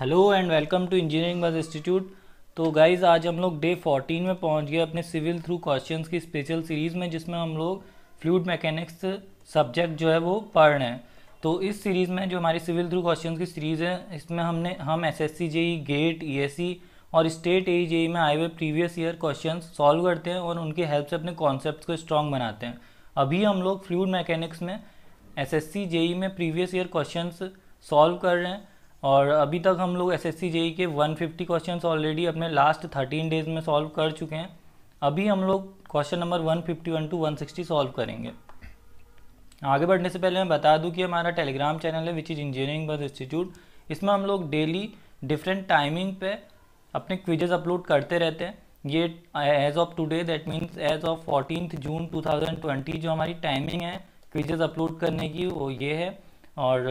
Hello and welcome to engineering bus institute तो guys आज हम लोग डे 14 में पहुंच गए अपने सिविल थ्रू क्वेश्चंस की स्पेशल सीरीज़ में जिसमें हम लोग फ्लूड मैकेनिक्स सब्जेक्ट जो है वो पढ़ रहे हैं तो इस सीरीज़ में जो हमारी सिविल थ्रू क्वेश्चन की सीरीज़ है इसमें हमने हम S S C JE GATE E S C और स्टेट ए जेई में आए हुए प्रीवियस ईयर क्वेश्चन सॉल्व करते हैं और उनके हेल्प से अपने कॉन्सेप्ट को स्ट्रॉन्ग बनाते हैं अभी हम लोग फ्लूड मैकेनिक्स में एस एस सी जेई में प्रीवियस ईयर क्वेश्चन सॉल्व कर रहे हैं और अभी तक हम लोग एस एस जेई के 150 क्वेश्चन ऑलरेडी अपने लास्ट 13 डेज में सॉल्व कर चुके हैं अभी हम लोग क्वेश्चन नंबर 151 टू 160 सॉल्व करेंगे आगे बढ़ने से पहले मैं बता दूं कि हमारा टेलीग्राम चैनल है which is engineering bus institute इसमें हम लोग डेली डिफरेंट टाइमिंग पे अपने क्विजेज अपलोड करते रहते हैं ये as of today that means as of fourteen June to जो हमारी टाइमिंग है क्विजेज अपलोड करने की वो ये है और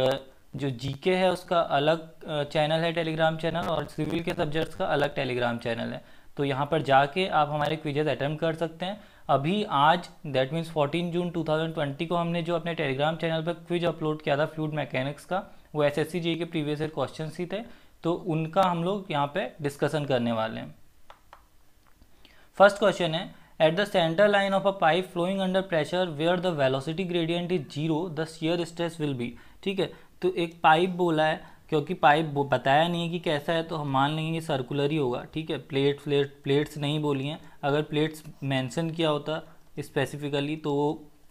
जो जीके है उसका अलग चैनल है टेलीग्राम चैनल और सिविल के सब्जेक्ट्स का अलग टेलीग्राम चैनल है तो यहाँ पर जाके आप हमारे क्विजेज अटैम्प्ट कर सकते हैं अभी आज दैट मीन्स 14 जून 2020 को हमने जो अपने टेलीग्राम चैनल पर क्विज अपलोड किया था फ्लूड मैकेनिक्स का वो एस एस के प्रीवियस ईयर क्वेश्चन ही थे तो उनका हम लोग यहाँ पे डिस्कशन करने वाले हैं फर्स्ट क्वेश्चन है at the centre line of a pipe flowing under pressure where the velocity gradient is zero the shear stress will be ठीक है तो एक पाइप बोला है क्योंकि पाइप बताया नहीं है कि कैसा है तो हम मान लेंगे कि सर्कुलर ही होगा ठीक है प्लेट प्लेट प्लेट्स नहीं बोली हैं अगर प्लेट्स मेंशन किया होता स्पेसिफिकली तो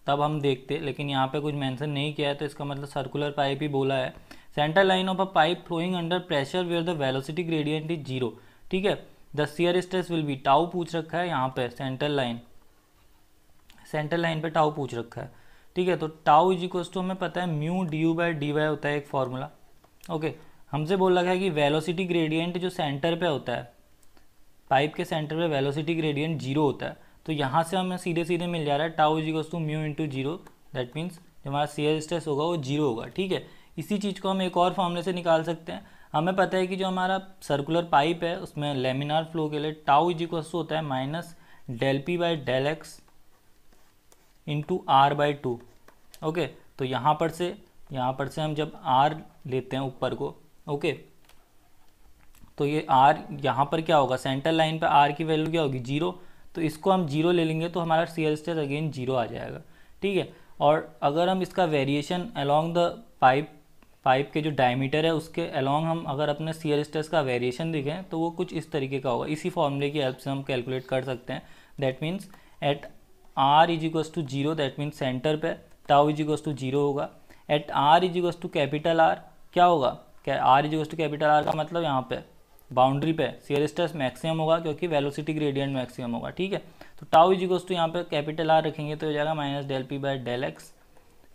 तब हम देखते लेकिन यहाँ पे कुछ मेंशन नहीं किया है तो इसका मतलब सर्कुलर पाइप ही बोला है centre line of a pipe flowing under pressure where the velocity gradient is zero ठीक है the shear stress will be tau पूछ रखा है यहाँ पर सेंटर लाइन सेंटर लाइन पर टाउ पूछ रखा है ठीक है तो टाउ इज इक्वल्स टू हमें पता है mu D U by D Y होता है एक फॉर्मूला ओके हमसे बोल रखा है कि वेलोसिटी ग्रेडियंट जो सेंटर पे होता है पाइप के सेंटर पे वेलोसिटी ग्रेडियंट जीरो होता है तो यहाँ से हमें सीधे सीधे मिल जा रहा है tau is equals to mu into zero that means जो हमारा सीयर स्ट्रेस होगा वो जीरो होगा ठीक है इसी चीज़ को हम एक और फॉर्मूले से निकाल सकते हैं हमें पता है कि जो हमारा सर्कुलर पाइप है उसमें लेमिनार फ्लो के लिए टाउ इज इक्वल्स टू होता है minus del P by del x into R by two okay तो यहाँ पर से यहाँ पर से हम जब आर लेते हैं ऊपर को ओके तो ये आर यहाँ पर क्या होगा सेंटर लाइन पर आर की वैल्यू क्या होगी जीरो तो इसको हम जीरो ले लेंगे तो हमारा C L stage again zero आ जाएगा ठीक है और अगर हम इसका variation along the pipe pipe के जो डायमीटर है उसके अलोंग हम अगर अपने सी एल स्टेज का वेरिएशन दिखें तो वो कुछ इस तरीके का होगा इसी फॉर्मूले की हेल्प से हम कैलकुलेट कर सकते हैं that means at R is to zero that mean centre पे टाउ इज टू जीरो होगा at R is to capital R क्या होगा क्या R is to capital R का मतलब यहाँ पे बाउंड्री पे सीयर स्ट्रेस मैक्सिमम होगा क्योंकि वेलोसिटी ग्रेडियंट मैक्सिमम होगा ठीक है तो टाउ इज टू यहाँ पे कैपिटल आर रखेंगे तो हो जाएगा minus del P by del X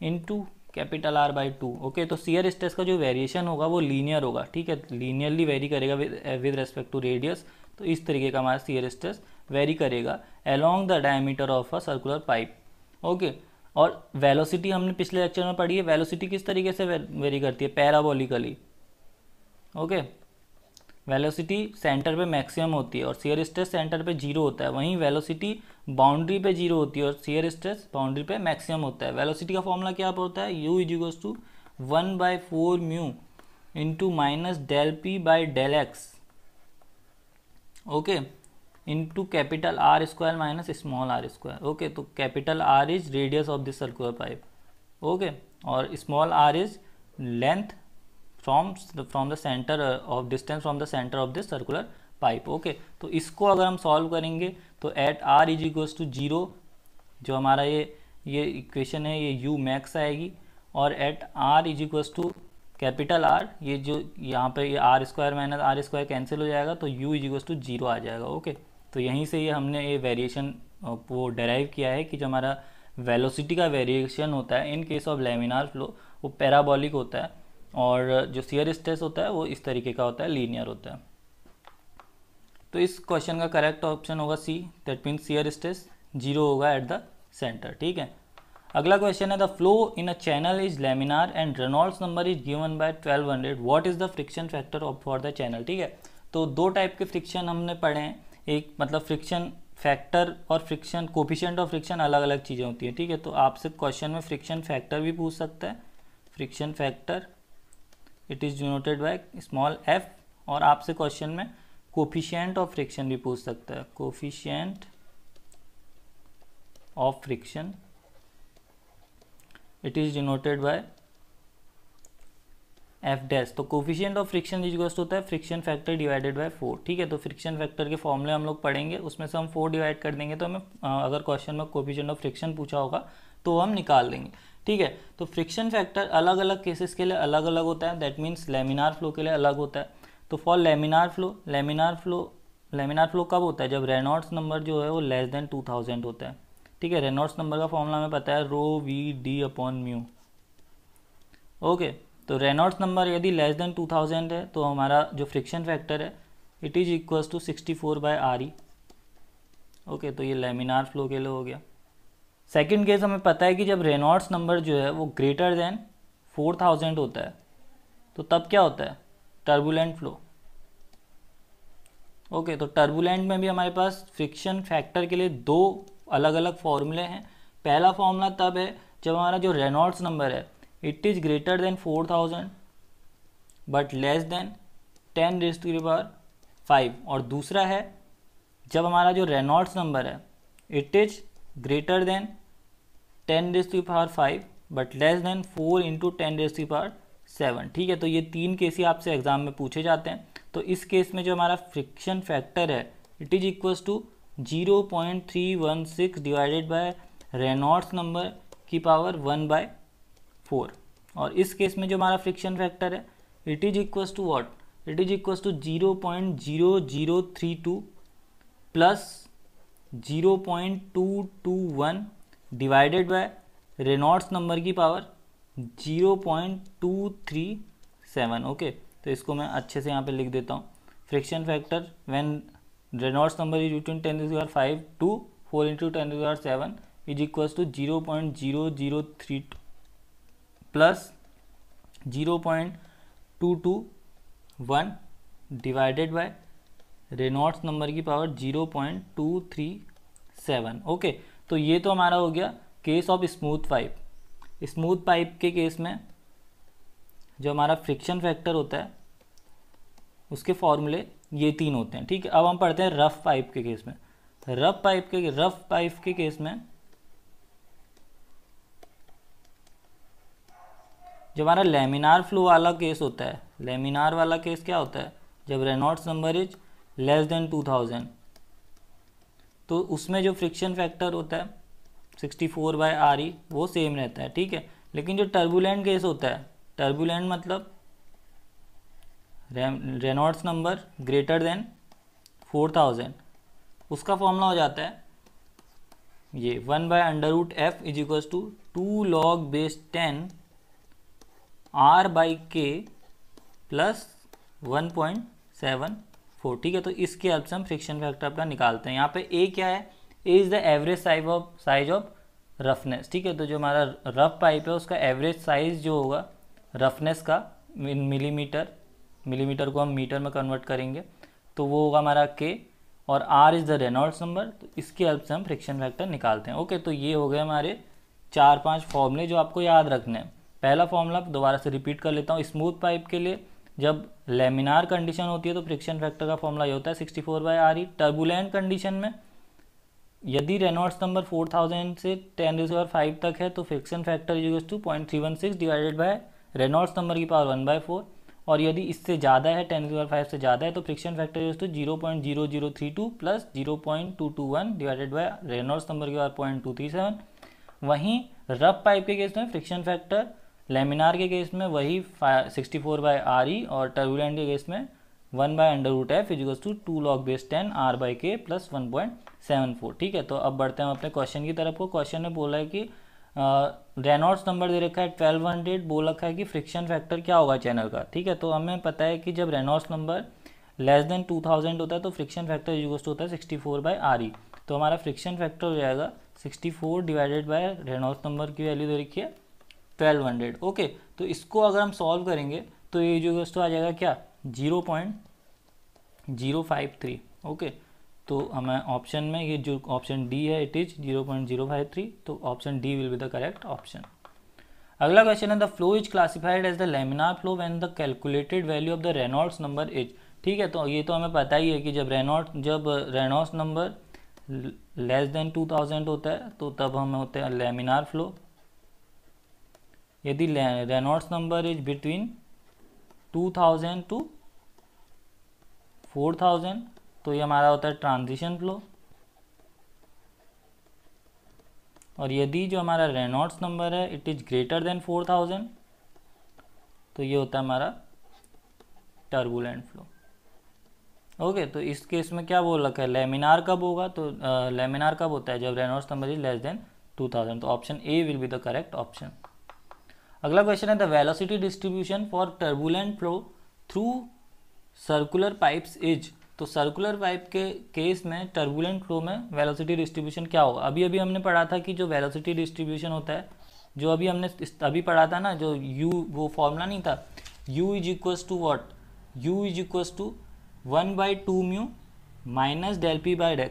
into capital R by two okay तो सीयर स्ट्रेस का जो वेरिएशन होगा वो लीनियर होगा ठीक है लीनियरली वेरी करेगा विद रेस्पेक्ट टू रेडियस तो इस तरीके का हमारा सीयर स्ट्रेस वेरी करेगा along the diameter of a circular pipe okay और वेलोसिटी हमने पिछले लेक्चर में पढ़ी है वेलोसिटी किस तरीके से वेरी करती है पैराबोलिकली ओके वेलोसिटी सेंटर पे मैक्सिमम होती है और सीयर स्ट्रेस सेंटर पे जीरो होता है वहीं वेलोसिटी बाउंड्री पे जीरो होती है और सीयर स्ट्रेस बाउंड्री पे मैक्सिमम होता है वेलोसिटी का फॉर्मूला क्या होता है U equals to one by four mu into minus del P by del X okay into capital R square minus small R square okay तो capital R is radius of this circular pipe okay और small R is length from from the centre of distance from the centre of this circular pipe okay तो इसको अगर हम solve करेंगे तो at R is equals to zero जो हमारा ये ये इक्वेशन है ये यू मैक्स आएगी और at R is equals to capital R ये जो यहाँ पे ये R square minus R square cancel हो जाएगा तो U is equals to zero आ जाएगा ओके okay? तो यहीं से ये यह हमने ये वेरिएशन वो डराइव किया है कि जो हमारा वेलोसिटी का वेरिएशन होता है in case of laminar flow वो पैराबॉलिक होता है और जो सीयर स्ट्रेस होता है वो इस तरीके का होता है लीनियर होता है तो इस क्वेश्चन का करेक्ट ऑप्शन होगा C that mean shear stress zero होगा एट द सेंटर ठीक है अगला क्वेश्चन है the flow in a channel is laminar and Reynolds number is given by 1200 what is the friction factor of for the channel ठीक है तो दो type के फ्रिक्शन हमने पढ़े हैं एक मतलब फ्रिक्शन फैक्टर और फ्रिक्शन कोफिशियंट और फ्रिक्शन अलग अलग चीज़ें होती है ठीक है तो आपसे क्वेश्चन में फ्रिक्शन फैक्टर भी पूछ सकता है friction factor it is denoted by small F और आपसे क्वेश्चन में कोफिशियंट ऑफ फ्रिक्शन भी पूछ सकता है coefficient of friction it is denoted by F dash तो कोफिशियंट ऑफ फ्रिक्शन गोस्ट होता है friction factor divided by four ठीक है तो फ्रिक्शन फैक्टर के फॉर्मूले हम लोग पढ़ेंगे उसमें से हम फोर डिवाइड कर देंगे तो हमें अगर क्वेश्चन में कोफिशियंट ऑफ फ्रिक्शन पूछा होगा तो हम निकाल देंगे ठीक है तो फ्रिक्शन फैक्टर अलग अलग केसेस के लिए अलग अलग होता है दैट मीन्स लेमिनार फ्लो के लिए अलग होता है तो for laminar flow laminar flow laminar flow कब होता है जब रेनॉल्ड्स नंबर जो है वो लेस देन टू थाउजेंड होता है ठीक है रेनॉल्ड्स नंबर का फॉर्मूला हमें पता है rho V D upon mu okay तो रेनॉल्ड्स नंबर यदि लेस देन 2000 है तो हमारा जो फ्रिक्शन फैक्टर है it is equals to 64 four by R E okay तो ये लेमिनार फ्लो के लिए हो गया सेकेंड केस हमें पता है कि जब रेनॉल्ड्स नंबर जो है वो ग्रेटर देन 4000 होता है तो तब क्या होता है टर्बुलेंट फ्लो ओके तो टर्बुलेंट में भी हमारे पास फ्रिक्शन फैक्टर के लिए दो अलग अलग फॉर्मूले हैं पहला फॉर्मूला तब है जब हमारा जो रेनॉल्ड्स नंबर है it is greater than four thousand but less than ten raise to power five और दूसरा है जब हमारा जो रेनॉल्ड्स नंबर है it is greater than ten raise to power five but less than four into ten raise to power seven ठीक है तो ये तीन केस ही आपसे एग्जाम में पूछे जाते हैं तो इस केस में जो हमारा फ्रिक्शन फैक्टर है it is equals to zero point three one six divided by Reynolds number की पावर वन बाय फोर और इस केस में जो हमारा फ्रिक्शन फैक्टर है it is equal to what it is equal to zero point zero zero three two plus zero point two two one divided by Reynolds number की power zero point two three seven okay तो इसको मैं अच्छे से यहाँ पे लिख देता हूँ friction factor when Reynolds number is between ten is five to four into ten is seven is equal to zero point zero zero three two plus zero point two two one divided by Reynolds number की power zero point two three seven okay तो ये तो हमारा हो गया case of smooth pipe smooth pipe के case में जो हमारा फ्रिक्शन फैक्टर होता है उसके फॉर्मूले ये तीन होते हैं ठीक है अब हम पढ़ते हैं रफ़ पाइप के केस में रफ़ पाइप के रफ़ पाइप के केस में जो हमारा लेमिनार फ्लो वाला केस होता है लेमिनार वाला केस क्या होता है जब Reynolds number is less than two thousand तो उसमें जो फ्रिक्शन फैक्टर होता है sixty four by R E वो सेम रहता है ठीक है लेकिन जो टर्बुलेंट केस होता है टर्बुलेंट मतलब Reynolds number greater than four thousand उसका फॉर्मूला हो जाता है ये one by under root F is equals to two log base ten R by K plus one point seven four ठीक है तो इसके अब से हम फ्रिक्शन फैक्टर अपना निकालते हैं यहाँ पे ए क्या है A is the average size of size of roughness ठीक है तो जो हमारा रफ पाइप है उसका एवरेज साइज जो होगा रफनेस का मिलीमीटर मिलीमीटर को हम मीटर में कन्वर्ट करेंगे तो वो होगा हमारा के और R is the Reynolds number तो इसके हेल्प से हम फ्रिक्शन फैक्टर निकालते हैं ओके तो ये हो गए हमारे चार पांच फॉर्मूले जो आपको याद रखने हैं पहला फॉर्मूला दोबारा से रिपीट कर लेता हूँ स्मूथ पाइप के लिए जब लेमिनार कंडीशन होती है तो फ्रिक्शन फैक्टर का फॉर्मूला ये होता है sixty four by R E turbulent condition में यदि रेनॉल्ड्स नंबर फोर थाउजेंड से टेन रिजर्वर फाइव तक है तो friction factor use to point three one six divided by Reynolds number की पावर वन बाय फोर और यदि इससे ज़्यादा है टेन रिजर फाइव से ज़्यादा है तो friction factor use to zero point zero zero three two plus zero point two two one divided by Reynolds number की power point two three seven वहीं रफ पाइप के केस में फ्रिक्शन फैक्टर लेमिनार के case में वही sixty four by R E और turbulent के case में one by under root F equals to two log base ten R by K plus one point seven four ठीक है तो अब बढ़ते हैं अपने क्वेश्चन की तरफ को क्वेश्चन में बोला है कि रेनॉल्ड्स नंबर दे रखा है ट्वेल्व हंड्रेड बोल रखा है कि फ्रिक्शन फैक्टर क्या होगा चैनल का ठीक है तो हमें पता है कि जब Reynolds number less than two thousand होता है तो फ्रिक्शन फैक्टर यूज होता है sixty four by R E तो हमारा फ्रिक्शन फैक्टर हो जाएगा sixty four divided by Reynolds number की वैल्यू दे रखी है ट्वेल्व हंड्रेड ओके तो इसको अगर हम सॉल्व करेंगे तो ये जो दोस्तों आ जाएगा क्या zero point zero five three okay तो हमें ऑप्शन में ये जो ऑप्शन डी है it is zero point zero five three तो option D will be the correct option अगला क्वेश्चन है the flow is classified as the laminar flow when the calculated value of the Reynolds number is ठीक है तो ये तो हमें पता ही है कि जब रेनॉल्ड जब Reynolds number less than two thousand होता है तो तब हमें होते हैं लेमिनार फ्लो यदि Reynolds number is between 2000 to 4000 तो ये हमारा होता है ट्रांजिशन फ्लो और यदि जो हमारा रेनॉल्ड्स नंबर है इट इज़ ग्रेटर देन 4000 तो ये होता है हमारा टर्बुलेंट फ्लो ओके तो इस केस में क्या बोल रखा है लेमिनार कब होगा तो लेमिनार कब होता है जब Reynolds number is less than 2000 तो option A will be the correct option अगला क्वेश्चन है the velocity distribution for turbulent flow through circular pipes is तो सर्कुलर पाइप के केस में टर्बुलेंट फ्लो में वेलोसिटी डिस्ट्रीब्यूशन क्या होगा अभी अभी हमने पढ़ा था कि जो वेलोसिटी डिस्ट्रीब्यूशन होता है जो अभी हमने अभी पढ़ा था ना जो u वो फॉर्मूला नहीं था u is equals to what U is equals to one by two mu minus del P by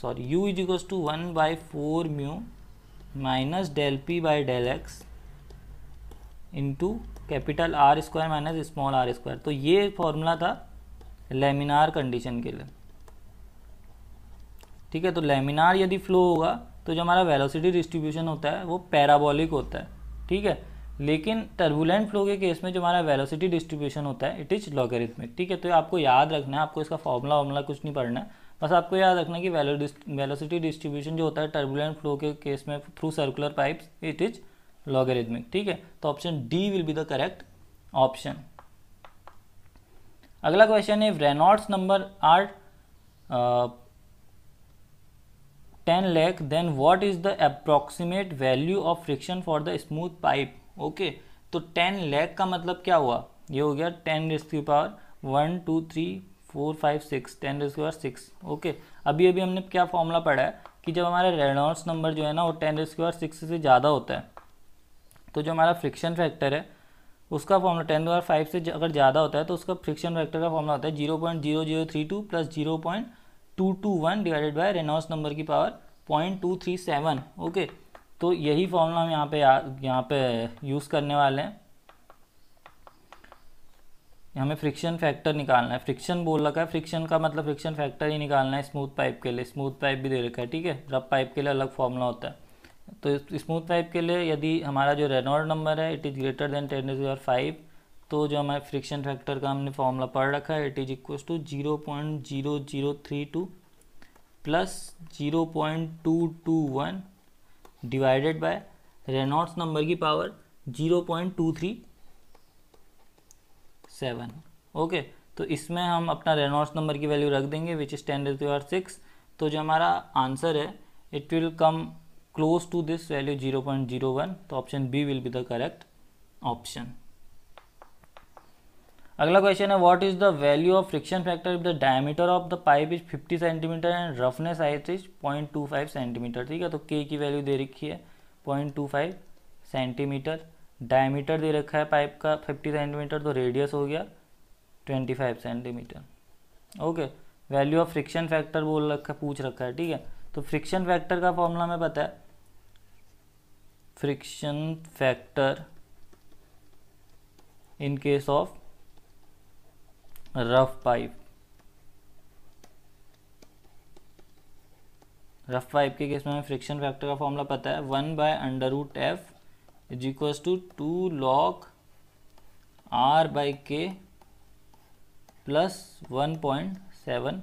sorry u is equals to one by four mu minus del P by del x into capital R square minus small R square तो ये formula था laminar condition के लिए ठीक है तो laminar यदि flow होगा तो जो हमारा वेलोसिटी डिस्ट्रीब्यूशन होता है वो पैराबॉलिक होता है ठीक है लेकिन टर्बुलेंट फ्लो के केस में जो हमारा वेलोसिटी डिस्ट्रीब्यूशन होता है इट इज़ लॉगरिथमिक ठीक है तो आपको याद रखना है आपको इसका फॉर्मूला वॉर्मूला कुछ नहीं पढ़ना है बस आपको याद रखना है कि वेलोसिटी डिस्ट्रीब्यूशन जो होता है टर्बुलेंट फ्लो के केस में through circular pipes it is logarithmic ठीक है तो option D will be the correct option अगला क्वेश्चन है Reynolds number R ten lakh then what is the approximate value of friction for the smooth pipe okay तो ten lakh का मतलब क्या हुआ ये हो गया टेन रेस की power one two three four five six ten raise की पावर सिक्स ओके अभी अभी हमने क्या फॉर्मूला पढ़ा है कि जब हमारा रेनॉल्ड्स नंबर जो है ना वो टेन रेस की पावर सिक्स से ज़्यादा होता है तो जो हमारा फ्रिक्शन फैक्टर है उसका फॉर्मूला टेन पावर फाइव से अगर ज़्यादा होता है तो उसका फ्रिक्शन फैक्टर का फॉर्मूला होता है zero point zero zero three two plus zero point two two one divided by Reynolds number की power point two three seven okay तो यही फॉर्मूला हम यहाँ पे यहाँ पे यूज़ करने वाले हैं हमें फ्रिक्शन फैक्टर निकालना है फ्रिक्शन बोल रखा है फ्रिक्शन का मतलब फ्रिक्शन फैक्टर ही निकालना है स्मूथ पाइप के लिए स्मूथ पाइप भी दे रखा है ठीक है रब पाइप के लिए अलग फॉर्मूला होता है तो स्मूथ पाइप के लिए यदि हमारा जो रेनॉल्ड नंबर है it is greater than ten is your five तो जो हमारे फ्रिक्शन फैक्टर का हमने फॉर्मूला पढ़ रखा है it is equal to zero point zero zero three two plus zero point two two one divided by Reynolds number की power zero point two three seven okay तो इसमें हम अपना रेनॉल्ड्स नंबर की वैल्यू रख देंगे which is ten is to R six तो जो हमारा आंसर है it will come close to this value 0.01 तो option B will be the correct option अगला क्वेश्चन है what is the value of friction factor if the diameter of the pipe is 50 centimetre and roughness is is 0.25 centimetre ठीक है तो के की value दे रखी है 0.25 सेंटीमीटर डायमीटर दे रखा है पाइप का 50 सेंटीमीटर तो रेडियस हो गया 25 centimetre okay value of friction factor बोल रखा पूछ रखा है ठीक है तो फ्रिक्शन फैक्टर का फॉर्मूला हमें पता है friction factor in case of rough pipe rough pipe के केस में हमें फ्रिक्शन फैक्टर का फॉर्मूला पता है one by under root F is equals to two log R by K plus one point seven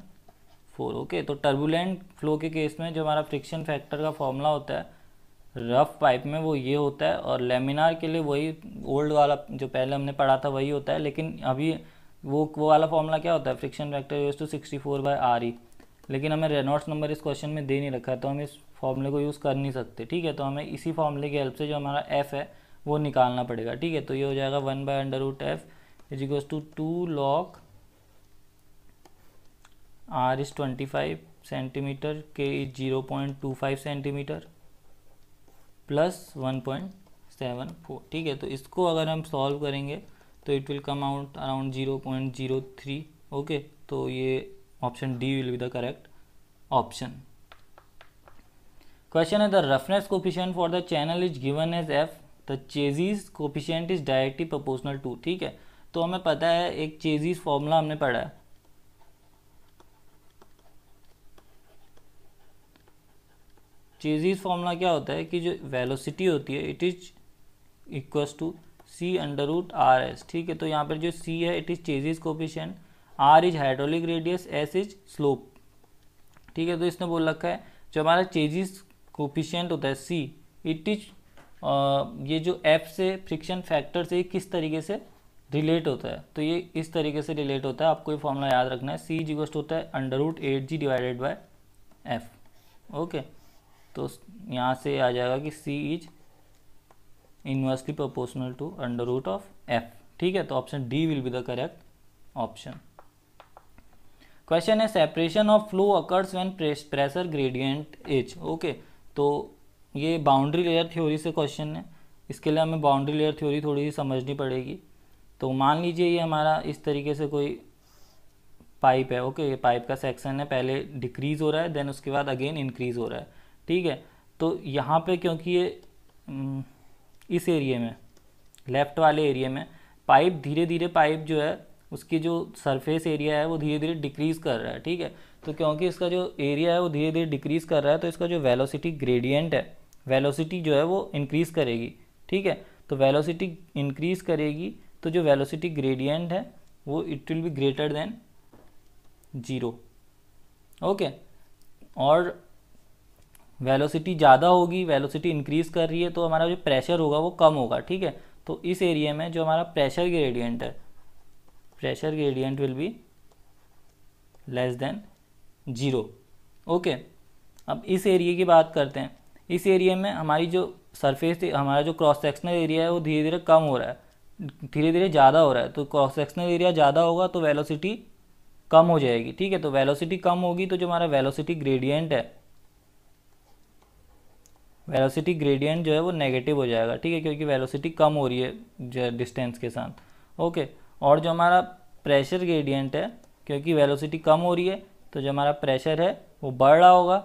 four okay तो turbulent flow के case में जो हमारा फ्रिक्शन फैक्टर का फॉर्मूला होता है रफ पाइप में वो ये होता है और लेमिनार के लिए वही ओल्ड वाला जो पहले हमने पढ़ा था वही होता है लेकिन अभी वो वो वाला फॉर्मूला क्या होता है friction factor use to sixty four by R E लेकिन हमें रेनॉट्स नंबर इस क्वेश्चन में दे नहीं रखा है तो हम इस फॉर्मूले को यूज़ कर नहीं सकते ठीक है तो हमें इसी फॉर्मूले की हेल्प से जो हमारा एफ़ है वो निकालना पड़ेगा ठीक है तो ये हो जाएगा one by under root F is equals to two log R is twenty five centimetre K is zero point two five centimetre plus one point seven four ठीक है तो इसको अगर हम सॉल्व करेंगे तो it will come out around zero zero point three okay तो ये option D will be the correct option question है the roughness coefficient for the channel is given as F the Chezy's coefficient is directly proportional to ठीक है तो हमें पता है एक चेजीज फॉर्मूला हमने पढ़ा है चेजीज फॉर्मूला क्या होता है कि जो वेलोसिटी होती है it is equals to C under root R S ठीक है तो यहाँ पर जो सी है it is Chezy's coefficient R is hydraulic radius S is slope ठीक है तो इसने बोल रखा है जो हमारा चेजिस कोपिशेंट होता है सी इट इज ये जो एफ से फ्रिक्शन फैक्टर से किस तरीके से रिलेट होता है तो ये इस तरीके से रिलेट होता है आपको ये फॉर्मूला याद रखना है सी जी होता है under root eight G divided by F okay तो यहाँ से आ जाएगा कि C is inversely proportional to under root of F ठीक है तो option D will be the correct option question है separation of flow occurs when pressure gradient H okay तो ये बाउंड्री लेयर थ्योरी से क्वेश्चन है इसके लिए हमें बाउंड्री लेयर थ्योरी थोड़ी सी समझनी पड़ेगी तो मान लीजिए ये हमारा इस तरीके से कोई पाइप है ओके ये पाइप का सेक्शन है पहले डिक्रीज़ हो रहा है देन उसके बाद अगेन इंक्रीज़ हो रहा है ठीक है तो यहाँ पे क्योंकि ये इस एरिए में लेफ़्ट वाले एरिए में पाइप धीरे धीरे पाइप जो है उसकी जो सरफेस एरिया है वो धीरे धीरे डिक्रीज़ कर रहा है ठीक है तो क्योंकि इसका जो एरिया है वो धीरे धीरे डिक्रीज़ कर रहा है तो इसका जो वेलोसिटी ग्रेडियंट है वेलोसिटी जो है वो इंक्रीज़ करेगी ठीक है तो वेलोसिटी इंक्रीज़ करेगी तो जो वेलोसिटी ग्रेडियंट है वो it will be greater than zero okay और वेलोसिटी ज़्यादा होगी वेलोसिटी इंक्रीज़ कर रही है तो हमारा जो प्रेशर होगा वो कम होगा ठीक है तो इस एरिया में जो हमारा प्रेशर ग्रेडियंट है pressure gradient will be less than zero okay अब इस एरिए की बात करते हैं इस एरिए में हमारी जो सरफेस हमारा जो क्रॉस सेक्शनल एरिया है वो धीरे धीरे कम हो रहा है धीरे धीरे ज़्यादा हो रहा है तो क्रॉस सेक्शनल एरिया ज़्यादा होगा तो वेलोसिटी कम हो जाएगी ठीक है तो वेलोसिटी कम होगी तो जो हमारा वेलोसिटी ग्रेडियंट है वेलोसिटी ग्रेडियंट जो है वो नेगेटिव हो जाएगा ठीक है क्योंकि वेलोसिटी कम हो रही है जो डिस्टेंस के साथ ओके और जो हमारा प्रेशर ग्रेडियंट है क्योंकि वेलोसिटी कम हो रही है तो जो हमारा प्रेशर है वो बढ़ रहा होगा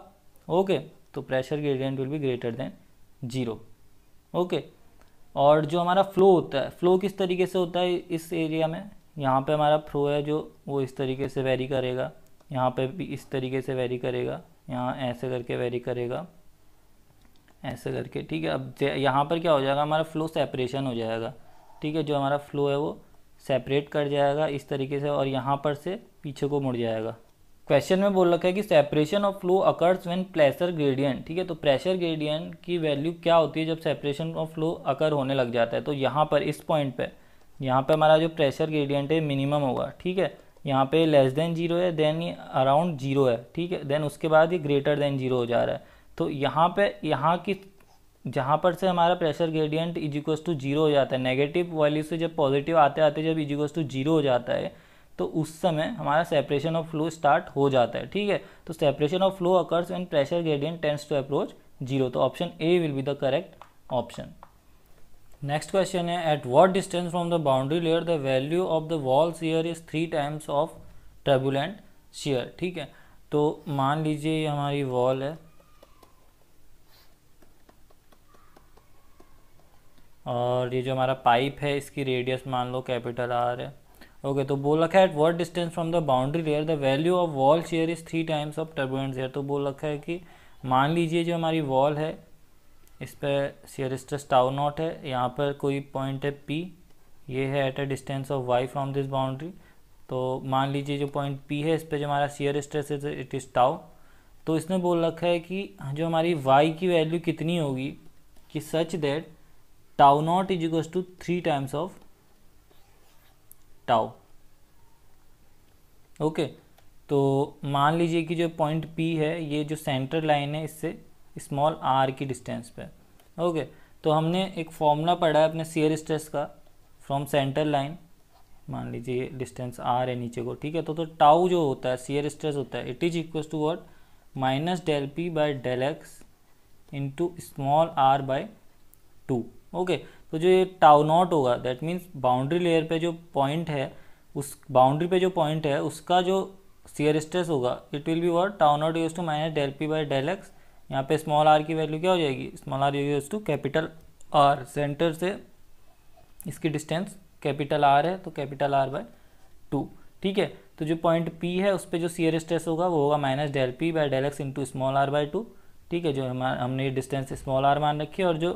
ओके तो pressure gradient will be greater than zero okay और जो हमारा फ्लो होता है फ्लो किस तरीके से होता है इस एरिया में यहाँ पे हमारा फ्लो है जो वो इस तरीके से वेरी करेगा यहाँ पे भी इस तरीके से वेरी करेगा यहाँ ऐसे करके वेरी करेगा ऐसे करके ठीक है अब यहाँ पर क्या हो जाएगा हमारा फ्लो सेपरेशन हो जाएगा ठीक है जो हमारा फ्लो है वो सेपरेट कर जाएगा इस तरीके से और यहाँ पर से पीछे को मुड़ जाएगा क्वेश्चन में बोल रखा है कि separation of flow occurs when pressure gradient ठीक है तो प्रेशर ग्रेडियंट की वैल्यू क्या होती है जब सेपरेशन ऑफ फ्लो अकर होने लग जाता है तो यहाँ पर इस पॉइंट पे यहाँ पे हमारा जो प्रेशर ग्रेडियंट है मिनिमम होगा ठीक है यहाँ पे लेस देन जीरो है देन अराउंड जीरो है ठीक है देन उसके बाद ये ग्रेटर देन जीरो हो जा रहा है तो यहाँ पे यहाँ की जहाँ पर से हमारा pressure gradient is equals to zero हो जाता है नेगेटिव वैल्यू से जब पॉजिटिव आते आते जब इजिक्वस टू जीरो हो जाता है तो उस समय हमारा सेपरेशन ऑफ फ्लो स्टार्ट हो जाता है ठीक है तो separation of flow occurs and pressure gradient tends to approach zero तो option A will be the correct option next question है at what distance from the boundary layer the value of the wall shear is three times of turbulent shear ठीक है तो मान लीजिए ये हमारी wall है और ये जो हमारा पाइप है इसकी रेडियस मान लो कैपिटल आर है ओके तो बोल रखा है at what distance from the boundary layer the value of wall shear is three times of turbulent shear तो बोल रखा है कि मान लीजिए जो हमारी वॉल है इस पर शेयर स्ट्रेस टाउ नॉट है यहाँ पर कोई पॉइंट है पी ये है at a distance of Y from this boundary तो मान लीजिए जो पॉइंट पी है इस पर जो हमारा शेयर स्ट्रेस है इट इज़ टाउ तो इसने बोल रखा है कि जो हमारी वाई की वैल्यू कितनी होगी कि such that tau naught is equal to three times of tau okay तो मान लीजिए कि जो पॉइंट पी है ये जो सेंटर लाइन है इससे स्मॉल आर की डिस्टेंस पे ओके तो हमने एक फॉर्मूला पढ़ा है अपने सीयर स्ट्रेस का फ्रॉम सेंटर लाइन मान लीजिए डिस्टेंस आर है नीचे को ठीक है तो तो टाउ जो होता है सीयर स्ट्रेस होता है it is equal to what minus del P by del x into small R by two okay तो जो ये टाउ नॉट होगा दैट मीन्स बाउंड्री लेयर पे जो पॉइंट है उस बाउंड्री पे जो पॉइंट है उसका जो सीयर स्ट्रेस होगा it will be what tau naught यूज to minus del P by del X यहाँ पे स्मॉल आर की वैल्यू क्या हो जाएगी स्मॉल आर यूज टू कैपिटल आर सेंटर से इसकी डिस्टेंस कैपिटल आर है तो कैपिटल आर बाय टू ठीक है तो जो पॉइंट पी है उस पर जो सीयर स्ट्रेस होगा वो होगा minus del P by del x into small R by two ठीक है जो हमारा हमने ये डिस्टेंस स्मॉल आर मान रखी है और जो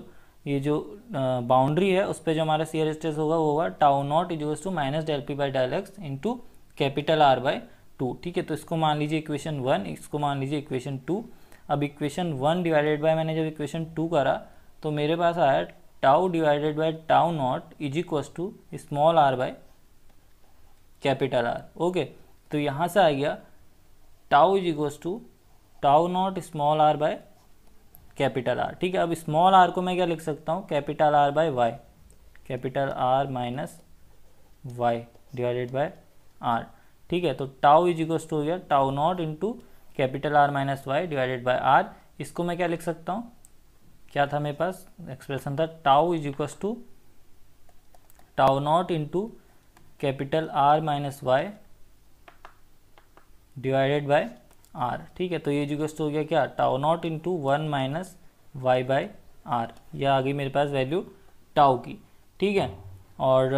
ये जो बाउंड्री है उस पर जो हमारा सीयर स्ट्रेस होगा वो होगा tau naught is to minus del P by del x into capital R by two ठीक है तो इसको मान लीजिए इक्वेशन वन इसको मान लीजिए इक्वेशन टू अब इक्वेशन वन डिवाइडेड बाय मैंने जब इक्वेशन टू करा तो मेरे पास आया tau divided by tau naught is equal to small R by capital R okay तो यहाँ से आ गया tau is equal to tau naught small R by capital R ठीक है अब स्मॉल आर को मैं क्या लिख सकता हूँ capital R by Y capital R minus Y divided by R ठीक है तो टाउ इज इक्वल्स टू हो गया tau naught into capital R minus Y divided by R इसको मैं क्या लिख सकता हूँ क्या था मेरे पास एक्सप्रेशन था tau is equals to tau naught into capital R minus Y divided by R ठीक है तो ये जुगस्त हो गया क्या tau not in into one minus Y by R यह आ गई मेरे पास वैल्यू टाओ की ठीक है और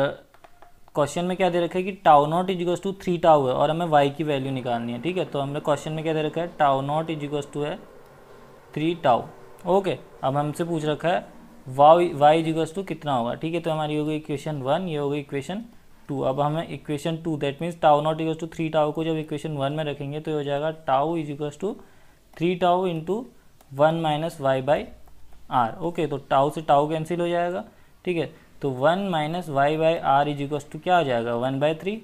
क्वेश्चन uh, में क्या दे रखा है कि tau naught is to three tau है और हमें वाई की वैल्यू निकालनी है ठीक है तो हमने क्वेश्चन में क्या दे रखा है टाओ नॉट इज टू है थ्री टाओ ओके अब हमसे पूछ रखा है वाई वाई इजिकल्स टू कितना होगा ठीक है तो हमारी होगी इक्वेशन वन ये होगी इक्वेशन टू अब हमें equation two that means tau naught equal to three tau को जब इक्वेशन वन में रखेंगे तो ये हो जाएगा tau is equal to three tau into one minus Y by R okay तो टाओ से टाओ कैंसिल हो जाएगा ठीक है तो one minus Y by R is equal to क्या हो जाएगा वन बाई थ्री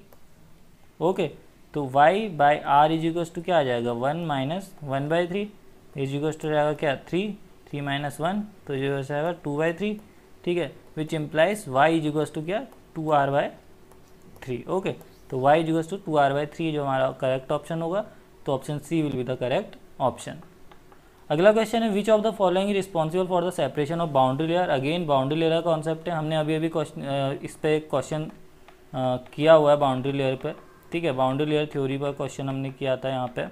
ओके तो Y by R is equal to क्या आ जाएगा one minus one by three is equal to रहेगा क्या थ्री थ्री माइनस वन तो इज टू बाई थ्री ठीक है which implies Y is equal to क्या two R by three okay तो Y equals to two R by three जो हमारा correct option होगा तो option C will be the correct option अगला question है which of the following responsible for the separation of boundary layer again boundary layer का concept है हमने अभी अभी क्वेश्चन इस पर क्वेश्चन किया हुआ है बाउंड्री लेयर पर ठीक है बाउंड्री लेयर थ्योरी पर क्वेश्चन हमने किया था यहाँ पे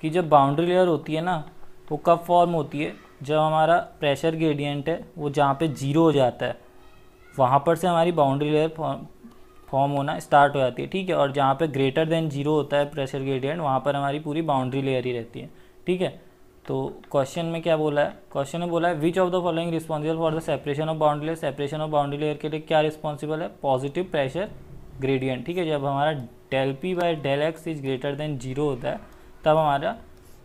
कि जब बाउंड्री लेयर होती है ना वो कब फॉर्म होती है जब हमारा प्रेशर ग्रेडियंट है वो जहाँ पे जीरो हो जाता है वहाँ पर से हमारी बाउंड्री लेयर फॉर्म होना स्टार्ट हो जाती है ठीक है और जहाँ पे ग्रेटर देन जीरो होता है प्रेशर ग्रेडियंट वहाँ पर हमारी पूरी बाउंड्री लेयर ही रहती है ठीक है तो क्वेश्चन में क्या बोला है क्वेश्चन में बोला है which of the following responsible for the separation of boundary layer separation of boundary layer के लिए क्या रिस्पॉन्सिबल है पॉजिटिव प्रेशर ग्रेडियंट ठीक है जब हमारा del P by del X is greater than zero होता है तब हमारा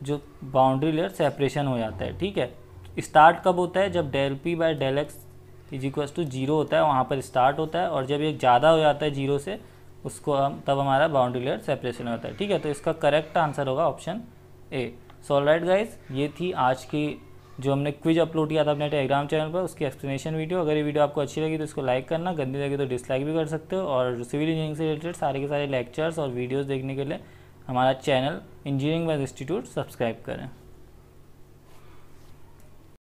जो बाउंड्री लेयर सेपरेशन हो जाता है ठीक है स्टार्ट कब होता है जब del P by del X is equals to zero होता है वहाँ पर स्टार्ट होता है और जब ये ज़्यादा हो जाता है जीरो से उसको हम तब हमारा बाउंड्री लेयर सेपरेशन होता है ठीक है तो इसका करेक्ट आंसर होगा option A so right guys ये थी आज की जो हमने क्विज अपलोड किया था अपने टेलीग्राम चैनल पर उसकी एक्सप्लेनेशन वीडियो अगर ये वीडियो आपको अच्छी लगी तो इसको लाइक करना गंदी लगी तो डिसलाइक भी कर सकते हो और सिविल इंजीनियरिंग से रिलेटेड सारे के सारे लेक्चर्स और वीडियोज़ देखने के लिए हमारा channel engineering wise institute subscribe करें